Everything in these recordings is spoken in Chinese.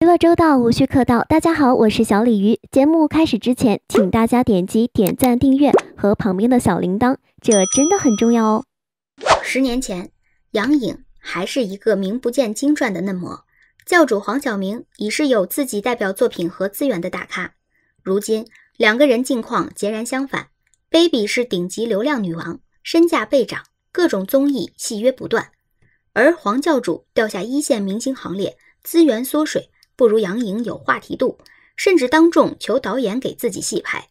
娱乐周到，无需客套。大家好，我是小鲤鱼。节目开始之前，请大家点击点赞、订阅和旁边的小铃铛，这真的很重要哦。十年前，杨颖还是一个名不见经传的嫩模，教主黄晓明已是有自己代表作品和资源的大咖。如今，两个人近况截然相反，Baby 是顶级流量女王，身价倍涨，各种综艺戏约不断。而黄教主掉下一线明星行列，资源缩水，不如杨颖有话题度，甚至当众求导演给自己戏拍。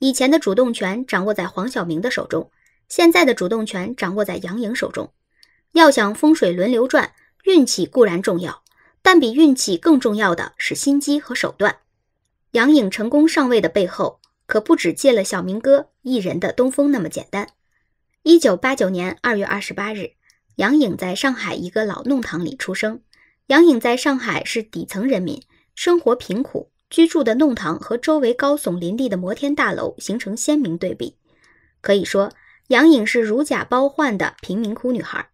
以前的主动权掌握在黄晓明的手中，现在的主动权掌握在杨颖手中。要想风水轮流转，运气固然重要，但比运气更重要的是心机和手段。杨颖成功上位的背后，可不止借了小明哥一人的东风那么简单。一九八九年二月二十八日。杨颖在上海一个老弄堂里出生。杨颖在上海是底层人民，生活贫苦，居住的弄堂和周围高耸林立的摩天大楼形成鲜明对比。可以说，杨颖是如假包换的贫民窟女孩。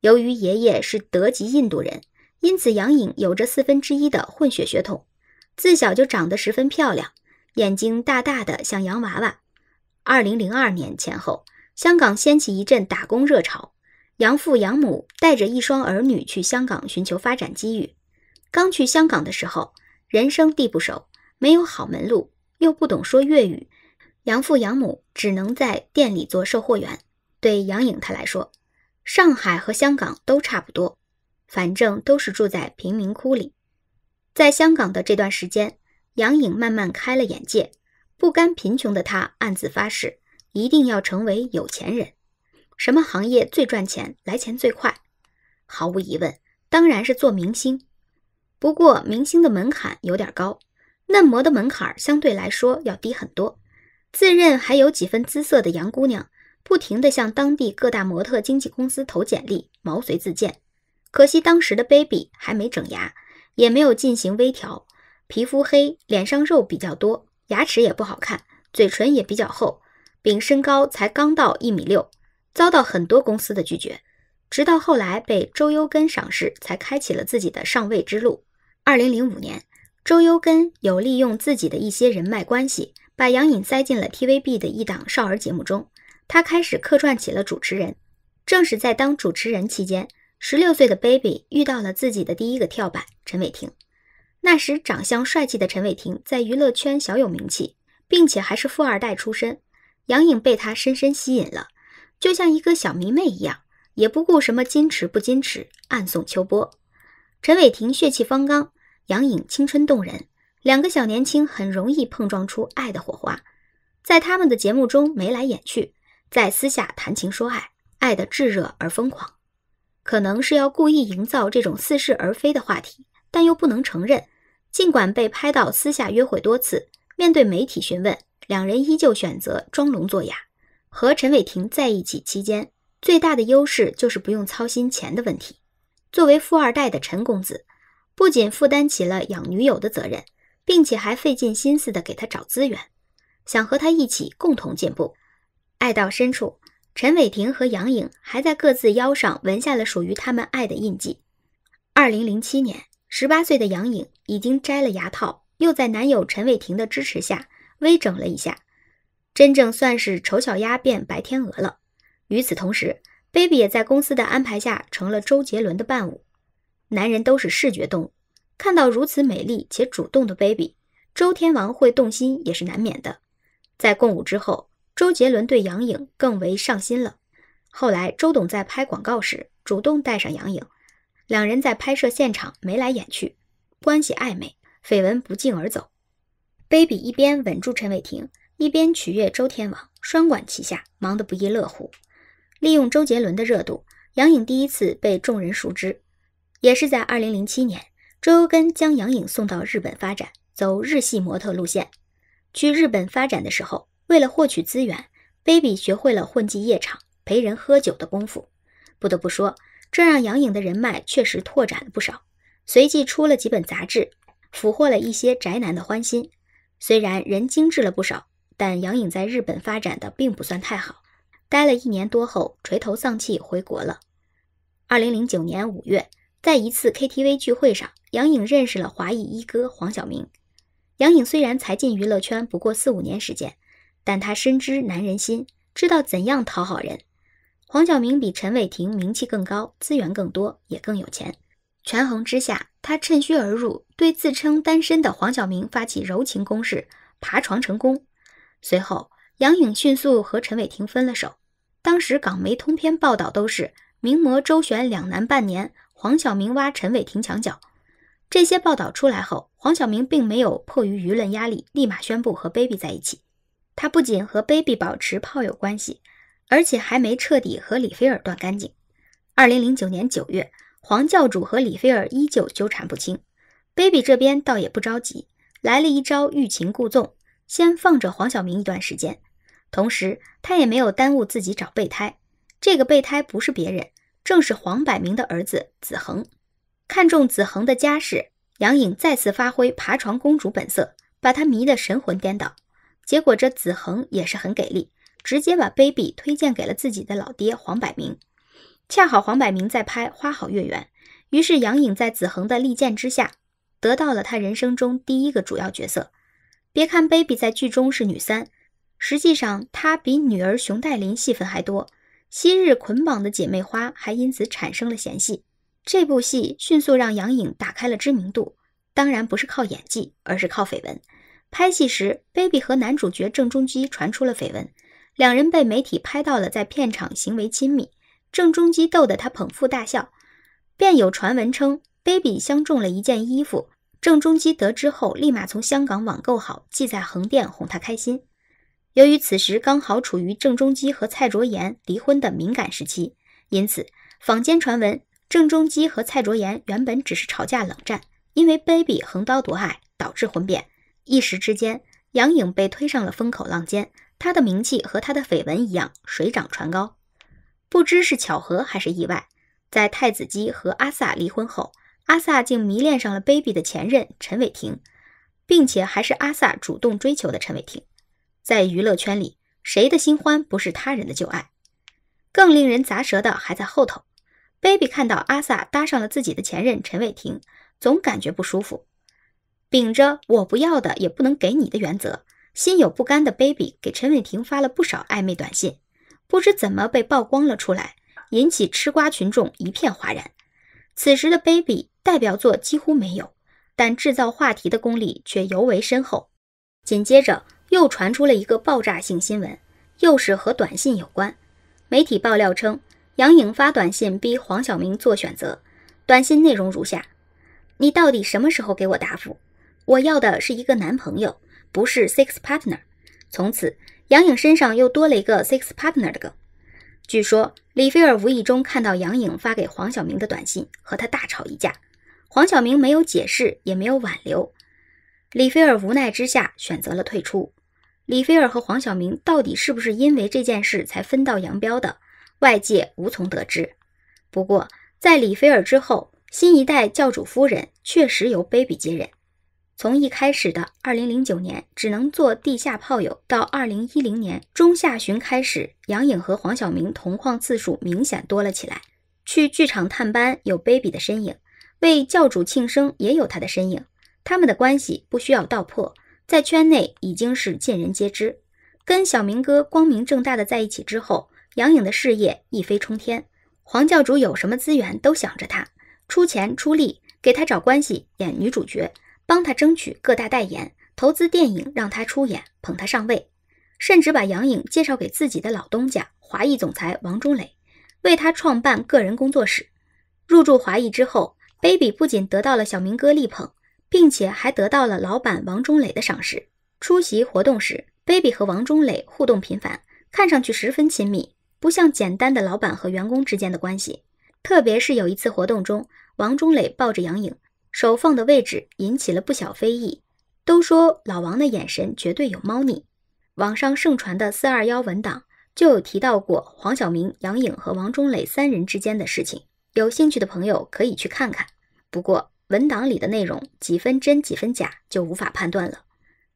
由于爷爷是德籍印度人，因此杨颖有着四分之一的混血血统。自小就长得十分漂亮，眼睛大大的像洋娃娃。二零零二年前后，香港掀起一阵打工热潮。养父养母带着一双儿女去香港寻求发展机遇。刚去香港的时候，人生地不熟，没有好门路，又不懂说粤语，养父养母只能在店里做售货员。对杨颖她来说，上海和香港都差不多，反正都是住在贫民窟里。在香港的这段时间，杨颖慢慢开了眼界，不甘贫穷的她暗自发誓，一定要成为有钱人。什么行业最赚钱？来钱最快？毫无疑问，当然是做明星。不过，明星的门槛有点高，嫩模的门槛相对来说要低很多。自认还有几分姿色的杨姑娘，不停地向当地各大模特经纪公司投简历，毛遂自荐。可惜当时的 Baby 还没整牙，也没有进行微调，皮肤黑，脸上肉比较多，牙齿也不好看，嘴唇也比较厚，丙身高才刚到一米六。遭到很多公司的拒绝，直到后来被周幽根赏识，才开启了自己的上位之路。二零零五年，周幽根有利用自己的一些人脉关系，把杨颖塞进了 TVB 的一档少儿节目中，他开始客串起了主持人。正是在当主持人期间，十六岁的 Baby 遇到了自己的第一个跳板陈伟霆。那时长相帅气的陈伟霆在娱乐圈小有名气，并且还是富二代出身，杨颖被他深深吸引了。就像一个小迷妹一样，也不顾什么矜持不矜持，暗送秋波。陈伟霆血气方刚，杨颖青春动人，两个小年轻很容易碰撞出爱的火花。在他们的节目中眉来眼去，在私下谈情说爱，爱的炙热而疯狂。可能是要故意营造这种似是而非的话题，但又不能承认。尽管被拍到私下约会多次，面对媒体询问，两人依旧选择装聋作哑。和陈伟霆在一起期间，最大的优势就是不用操心钱的问题。作为富二代的陈公子，不仅负担起了养女友的责任，并且还费尽心思的给她找资源，想和他一起共同进步。爱到深处，陈伟霆和杨颖还在各自腰上纹下了属于他们爱的印记。二零零七年，十八岁的杨颖已经摘了牙套，又在男友陈伟霆的支持下微整了一下。真正算是丑小鸭变白天鹅了。与此同时，Baby 也在公司的安排下成了周杰伦的伴舞。男人都是视觉动物，看到如此美丽且主动的 Baby，周天王会动心也是难免的。在共舞之后，周杰伦对杨颖更为上心了。后来，周董在拍广告时主动带上杨颖，两人在拍摄现场眉来眼去，关系暧昧，绯闻不胫而走。Baby 一边稳住陈伟霆。一边取悦周天王，双管齐下，忙得不亦乐乎。利用周杰伦的热度，杨颖第一次被众人熟知，也是在2007年，周游根将杨颖送到日本发展，走日系模特路线。去日本发展的时候，为了获取资源，baby 学会了混迹夜场、陪人喝酒的功夫。不得不说，这让杨颖的人脉确实拓展了不少。随即出了几本杂志，俘获了一些宅男的欢心。虽然人精致了不少。但杨颖在日本发展的并不算太好，待了一年多后，垂头丧气回国了。二零零九年五月，在一次 KTV 聚会上，杨颖认识了华裔一哥黄晓明。杨颖虽然才进娱乐圈不过四五年时间，但她深知男人心，知道怎样讨好人。黄晓明比陈伟霆名气更高，资源更多，也更有钱。权衡之下，她趁虚而入，对自称单身的黄晓明发起柔情攻势，爬床成功。随后，杨颖迅速和陈伟霆分了手。当时港媒通篇报道都是“名模周旋两男半年，黄晓明挖陈伟霆墙角”。这些报道出来后，黄晓明并没有迫于舆论压力，立马宣布和 Baby 在一起。他不仅和 Baby 保持炮友关系，而且还没彻底和李菲儿断干净。二零零九年九月，黄教主和李菲儿依旧纠缠不清，Baby 这边倒也不着急，来了一招欲擒故纵。先放着黄晓明一段时间，同时他也没有耽误自己找备胎。这个备胎不是别人，正是黄百鸣的儿子子恒。看中子恒的家世，杨颖再次发挥爬床公主本色，把他迷得神魂颠倒。结果这子恒也是很给力，直接把 baby 推荐给了自己的老爹黄百鸣。恰好黄百鸣在拍《花好月圆》，于是杨颖在子恒的力荐之下，得到了他人生中第一个主要角色。别看 Baby 在剧中是女三，实际上她比女儿熊黛林戏份还多。昔日捆绑的姐妹花还因此产生了嫌隙。这部戏迅速让杨颖打开了知名度，当然不是靠演技，而是靠绯闻。拍戏时，Baby 和男主角郑中基传出了绯闻，两人被媒体拍到了在片场行为亲密，郑中基逗得她捧腹大笑。便有传闻称，Baby 相中了一件衣服。郑中基得知后，立马从香港网购好，寄在横店哄他开心。由于此时刚好处于郑中基和蔡卓妍离婚的敏感时期，因此坊间传闻郑中基和蔡卓妍原本只是吵架冷战，因为 Baby 横刀夺爱导致婚变。一时之间，杨颖被推上了风口浪尖，她的名气和她的绯闻一样水涨船高。不知是巧合还是意外，在太子姬和阿 Sa 离婚后。阿萨竟迷恋上了 Baby 的前任陈伟霆，并且还是阿萨主动追求的陈伟霆。在娱乐圈里，谁的新欢不是他人的旧爱？更令人咂舌的还在后头。Baby 看到阿萨搭上了自己的前任陈伟霆，总感觉不舒服。秉着“我不要的也不能给你的”原则，心有不甘的 Baby 给陈伟霆发了不少暧昧短信，不知怎么被曝光了出来，引起吃瓜群众一片哗然。此时的 Baby 代表作几乎没有，但制造话题的功力却尤为深厚。紧接着又传出了一个爆炸性新闻，又是和短信有关。媒体爆料称，杨颖发短信逼黄晓明做选择，短信内容如下：“你到底什么时候给我答复？我要的是一个男朋友，不是 sex partner。”从此，杨颖身上又多了一个 sex partner 的梗。据说李菲儿无意中看到杨颖发给黄晓明的短信，和他大吵一架。黄晓明没有解释，也没有挽留。李菲儿无奈之下选择了退出。李菲儿和黄晓明到底是不是因为这件事才分道扬镳的，外界无从得知。不过，在李菲儿之后，新一代教主夫人确实由 baby 接任。从一开始的2009年只能做地下炮友，到2010年中下旬开始，杨颖和黄晓明同框次数明显多了起来。去剧场探班有 baby 的身影，为教主庆生也有他的身影。他们的关系不需要道破，在圈内已经是尽人皆知。跟小明哥光明正大的在一起之后，杨颖的事业一飞冲天，黄教主有什么资源都想着他，出钱出力给他找关系演女主角。帮他争取各大代言、投资电影，让他出演，捧他上位，甚至把杨颖介绍给自己的老东家华谊总裁王中磊，为他创办个人工作室。入驻华谊之后，Baby 不仅得到了小明哥力捧，并且还得到了老板王中磊的赏识。出席活动时，Baby 和王中磊互动频繁，看上去十分亲密，不像简单的老板和员工之间的关系。特别是有一次活动中，王中磊抱着杨颖。手放的位置引起了不小非议，都说老王的眼神绝对有猫腻。网上盛传的“四二幺”文档就有提到过黄晓明、杨颖和王中磊三人之间的事情，有兴趣的朋友可以去看看。不过文档里的内容几分真几分假就无法判断了。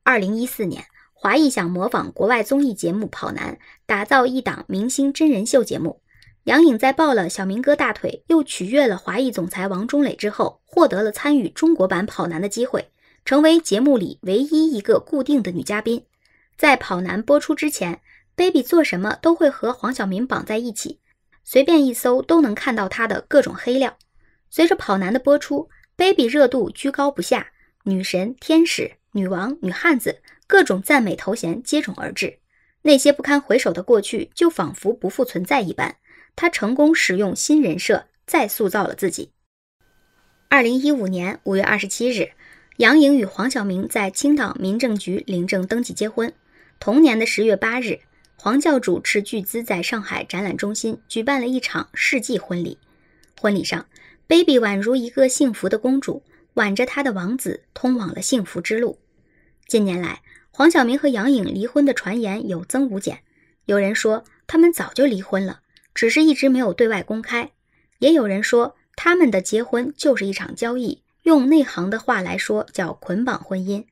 二零一四年，华谊想模仿国外综艺节目《跑男》，打造一档明星真人秀节目。杨颖在抱了小明哥大腿，又取悦了华裔总裁王中磊之后，获得了参与中国版《跑男》的机会，成为节目里唯一一个固定的女嘉宾。在《跑男》播出之前，Baby 做什么都会和黄晓明绑在一起，随便一搜都能看到她的各种黑料。随着《跑男》的播出，Baby 热度居高不下，女神、天使、女王、女汉子，各种赞美头衔接踵而至，那些不堪回首的过去就仿佛不复存在一般。他成功使用新人设，再塑造了自己。二零一五年五月二十七日，杨颖与黄晓明在青岛民政局领证登记结婚。同年的十月八日，黄教主斥巨资在上海展览中心举办了一场世纪婚礼。婚礼上，baby 宛如一个幸福的公主，挽着她的王子，通往了幸福之路。近年来，黄晓明和杨颖离婚的传言有增无减，有人说他们早就离婚了。只是一直没有对外公开。也有人说，他们的结婚就是一场交易，用内行的话来说叫捆绑婚姻。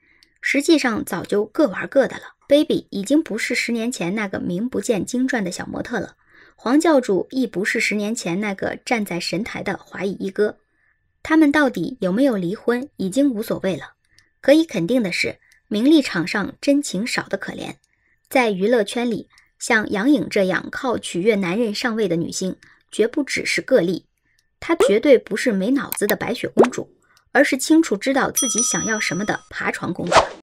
实际上早就各玩各的了。Baby 已经不是十年前那个名不见经传的小模特了，黄教主亦不是十年前那个站在神台的华裔一哥。他们到底有没有离婚，已经无所谓了。可以肯定的是，名利场上真情少的可怜，在娱乐圈里。像杨颖这样靠取悦男人上位的女星，绝不只是个例。她绝对不是没脑子的白雪公主，而是清楚知道自己想要什么的爬床公主。